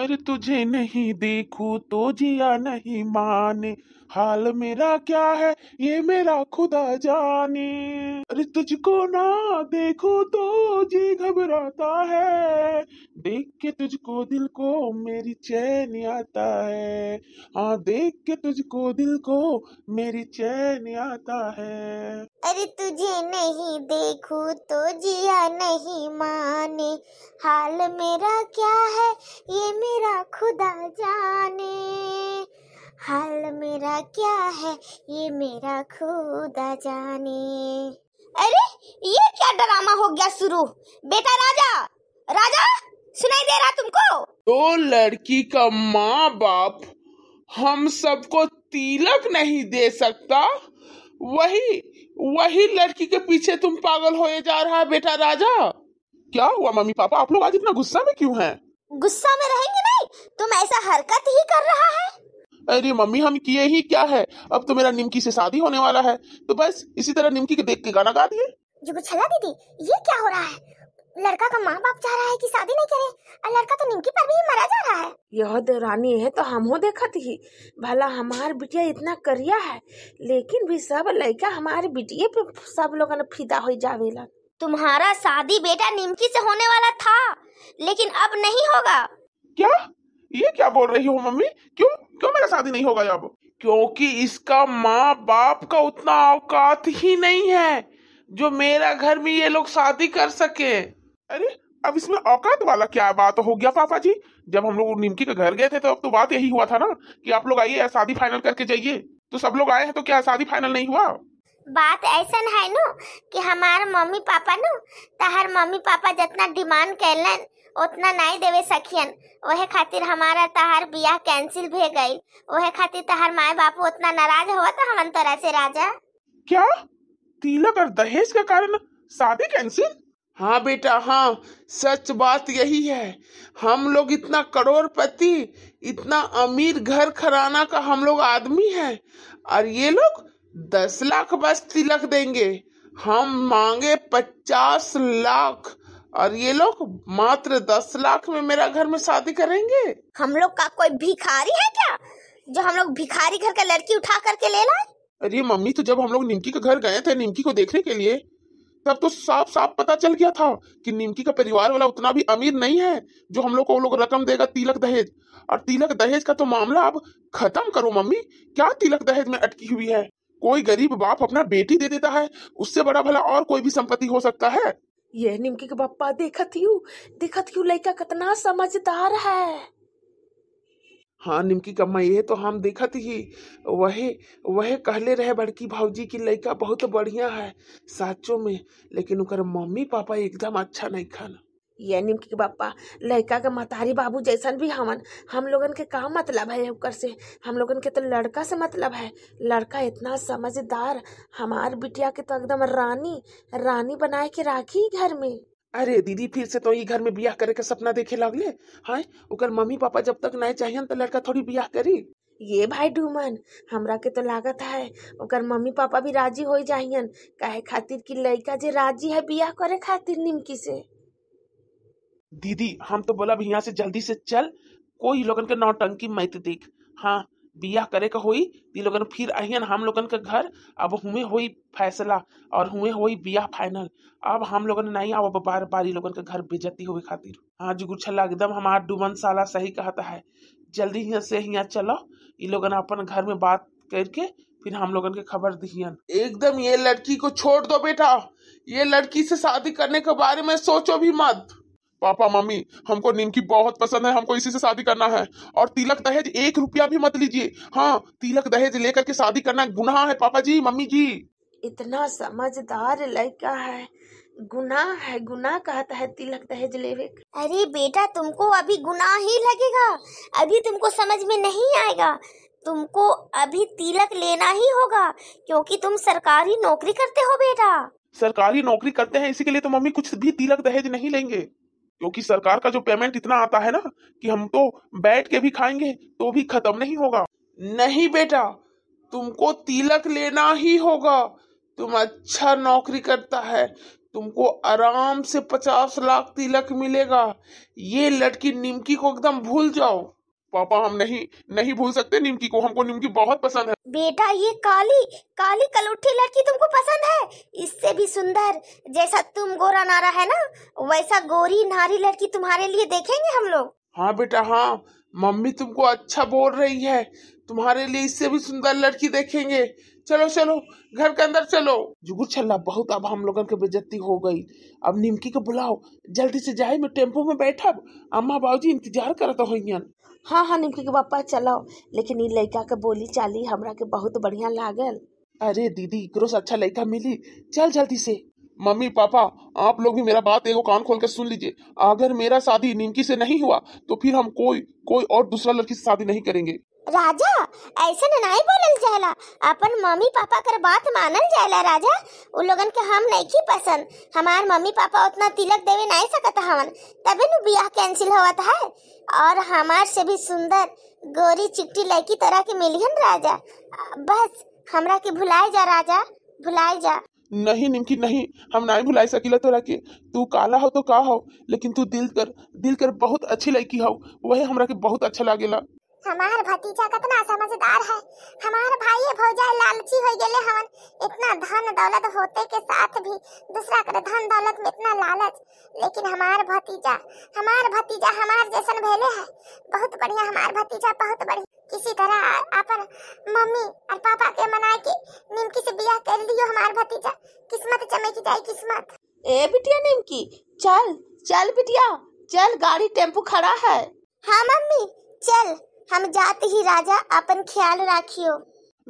अरे तुझे नहीं देखू तो जिया नहीं माने हाल मेरा क्या है ये मेरा खुदा जाने अरे तुझको ना देखो तो जी घबराता है देख के तुझको दिल को मेरी चैन आता है हाँ देख के तुझको दिल को मेरी चैन आता है अरे तुझे नहीं देखो तो जिया नहीं माने हाल मेरा खुदा जाने हाल मेरा क्या है ये मेरा खुदा जाने अरे ये क्या ड्रामा हो गया शुरू बेटा राजा राजा सुनाई दे रहा तुमको तो लड़की का माँ बाप हम सबको तिलक नहीं दे सकता वही वही लड़की के पीछे तुम पागल होए जा रहा है बेटा राजा क्या हुआ मम्मी पापा आप लोग आज इतना गुस्सा में क्यों हैं गुस्सा में रहेंगे ना तुम ऐसा हरकत ही कर रहा है अरे मम्मी हम किए ही क्या है अब तो मेरा निमकी से शादी होने वाला है तो बस इसी तरह निमकी के देख के गाना गा दिए जो छला दीदी ये क्या हो रहा है लड़का का माँ बाप चाह रहा है कि शादी नहीं करे और लड़का तो निमकी पर भी मरा जा रहा है यह देवरानी है तो हम हो देखत ही भला हमारे बिटिया इतना करिया है लेकिन भी सब लड़का हमारे बिटिए पे सब लोग फिदा हो जावेला तुम्हारा शादी बेटा निमकी से होने वाला था लेकिन अब नहीं होगा क्या ये क्या बोल रही हो मम्मी क्यों क्यों मेरा शादी नहीं होगा अब क्योंकि इसका माँ बाप का उतना औकात ही नहीं है जो मेरा घर में ये लोग शादी कर सके अरे अब इसमें औकात वाला क्या बात हो गया पापा जी जब हम लोग निमकी के घर गए थे तो अब तो बात यही हुआ था ना कि आप लोग आइए शादी फाइनल करके जाइए तो सब लोग आए हैं तो क्या शादी फाइनल नहीं हुआ बात ऐसा है नो कि हमारे मम्मी पापा नो हर मम्मी पापा जितना डिमांड लें उतना नहीं देवे सखियन वह खातिर हमारा तहार बियाह कैंसिल भे गई वह खातिर तहार माए बापू उतना नाराज हुआ था हम तरह से राजा क्या तिलक और दहेज के कारण शादी कैंसिल हाँ बेटा हाँ सच बात यही है हम लोग इतना करोड़पति इतना अमीर घर खराना का हम लोग आदमी है और ये लोग दस लाख बस तिलक देंगे हम मांगे पचास लाख और ये लोग मात्र दस लाख में मेरा घर में शादी करेंगे हम लोग का कोई भिखारी है क्या जो हम लोग भिखारी घर का लड़की उठा करके ले लाए अरे मम्मी तो जब हम लोग निमकी के घर गए थे निमकी को देखने के लिए तब तो साफ साफ पता चल गया था कि निमकी का परिवार वाला उतना भी अमीर नहीं है जो हम लोग को वो लोग रकम देगा तिलक दहेज और तिलक दहेज का तो मामला अब खत्म करो मम्मी क्या तिलक दहेज में अटकी हुई है कोई गरीब बाप अपना बेटी दे देता है उससे बड़ा भला और कोई भी संपत्ति हो सकता है यह निमकी के पप्पा देखा थी देखा थी लड़का कितना समझदार है हाँ निमकी कम्मा ये तो हम देखा थी वही वहे कहले रहे बड़की भाजी की लड़का बहुत बढ़िया है साचो में लेकिन उनका मम्मी पापा एकदम अच्छा नहीं खाना ये निमकी के बापा लड़का के मतारी बाबू जैसन भी हमन हम लोगन के का मतलब है ऊपर से हम लोगन के तो लड़का से मतलब है लड़का इतना समझदार हमार बिटिया के तो एकदम रानी रानी बनाए के राखी घर में अरे दीदी फिर से तो ये घर में ब्याह करे के सपना देखे लगले हाय उकर मम्मी पापा जब तक नहीं चाहिए तो लड़का थोड़ी ब्याह करी ये भाई डूमन हमरा के तो लागत है उकर मम्मी पापा भी राजी हो जाहियन कहे खातिर की लड़का जे राजी है ब्याह करे खातिर निमकी से दीदी हम तो बोला यहाँ से जल्दी से चल कोई लोगन के नौटंकी मत देख हाँ बिया करे का हुई ती लोगन फिर आई हम लोगन के घर अब हुए हुई फैसला और हुए हुई बिया फाइनल अब हम लोगन नहीं अब बार बारी लोगन के घर बेजती हुई खातिर हाँ जुगुर छला एकदम हमारा डूबन साला सही कहता है जल्दी यहाँ से यहाँ चलो ये लोगन अपन घर में बात करके फिर हम लोगन के खबर दिहियन एकदम ये लड़की को छोड़ दो बेटा ये लड़की से शादी करने के बारे में सोचो भी मत पापा मम्मी हमको निमकी बहुत पसंद है हमको इसी से शादी करना है और तिलक दहेज एक रुपया भी मत लीजिए हाँ तिलक दहेज लेकर के शादी करना गुनाह है पापा जी मम्मी जी इतना समझदार लड़का है गुनाह है गुनाह कहता है तिलक दहेज लेवे अरे बेटा तुमको अभी गुनाह ही लगेगा अभी तुमको समझ में नहीं आएगा तुमको अभी तिलक लेना ही होगा क्योंकि तुम सरकारी नौकरी करते हो बेटा सरकारी नौकरी करते हैं इसी के लिए तो मम्मी कुछ भी तिलक दहेज नहीं लेंगे क्योंकि सरकार का जो पेमेंट इतना आता है ना कि हम तो बैठ के भी खाएंगे तो भी खत्म नहीं होगा नहीं बेटा तुमको तिलक लेना ही होगा तुम अच्छा नौकरी करता है तुमको आराम से पचास लाख तिलक मिलेगा ये लड़की निमकी को एकदम भूल जाओ पापा हम नहीं नहीं भूल सकते निमकी को हमको निमकी बहुत पसंद है बेटा ये काली काली कलूठी लड़की तुमको पसंद भी सुंदर जैसा तुम गोरा नारा है ना वैसा गोरी नारी लड़की तुम्हारे लिए देखेंगे हम लोग हाँ बेटा हाँ मम्मी तुमको अच्छा बोल रही है तुम्हारे लिए इससे भी सुंदर लड़की देखेंगे चलो चलो घर के अंदर चलो जुगुर छल्ला बहुत अब हम लोगों के बेजती हो गई अब निमकी को बुलाओ जल्दी से जाए मैं टेम्पो में बैठा अम्मा जी इंतजार करत होइयन हाँ हाँ निमकी के पापा चलो लेकिन ये लड़का के बोली चाली हमरा के बहुत बढ़िया लागल अरे दीदी क्रोस अच्छा लड़का मिली चल जल्दी से मम्मी पापा आप लोग भी मेरा बात एगो कान खोल कर सुन लीजिए अगर मेरा शादी निमकी से नहीं हुआ तो फिर हम कोई कोई और दूसरा लड़की से शादी नहीं करेंगे राजा ऐसे नहीं बोलल जाला अपन मम्मी पापा कर बात मानल जाला राजा उ लोगन के हम नहीं की पसंद हमार मम्मी पापा उतना तिलक देवे नहीं सकत हवन तबे नु बियाह कैंसिल होत है और हमार से भी सुंदर गोरी चिट्टी लड़की तरह के मिलियन राजा बस हमरा के भुलाए जा राजा भुलाए जा नहीं निमकी नहीं हम नहीं भुलाई सकीला तोरा के तू काला हो तो का हो लेकिन तू दिल कर दिल कर बहुत अच्छी लड़की हो वही हमरा के बहुत अच्छा लागेला हमार भतीजा कितना समझदार है हमार भाई भौजा लालची हो गेले हवन इतना धन दौलत होते के साथ भी दूसरा कर धन दौलत में इतना लालच लेकिन हमार भतीजा हमार भतीजा हमार जैसन भेले है बहुत बढ़िया हमार भतीजा बहुत बढ़िया किसी तरह अपन मम्मी और पापा के मना के निमकी से ब्याह कर लियो हमार भतीजा किस्मत चमक जाए किस्मत ए बिटिया निमकी चल चल बिटिया चल गाड़ी टेम्पो खड़ा है हाँ मम्मी चल हम जाते ही राजा अपन ख्याल राखियो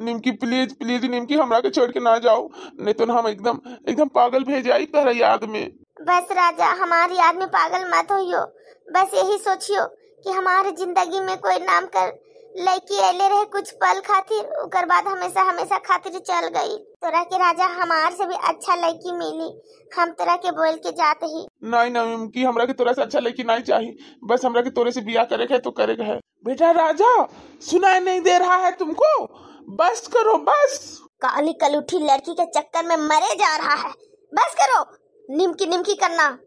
निमकी प्लीज प्लीज निमकी हमरा के छोड़ के ना जाओ नहीं तो हम एकदम एकदम पागल भेज आई तहरा याद में बस राजा हमारी याद में पागल मत होइयो बस यही सोचियो कि हमारे जिंदगी में कोई नाम कर लड़की अले रहे कुछ पल खातिर उकर बाद हमेशा हमेशा खातिर चल गई तोरा के राजा हमार से भी अच्छा लड़की मिली हम तोरा के बोल के जाते ही नहीं नहीं की हमरा के तोरा से अच्छा लड़की नहीं चाहिए बस हमरा के तोरे से बियाह करे है तो करे है बेटा राजा सुनाई नहीं दे रहा है तुमको बस करो बस काली कल उठी लड़की के चक्कर में मरे जा रहा है बस करो निमकी निमकी करना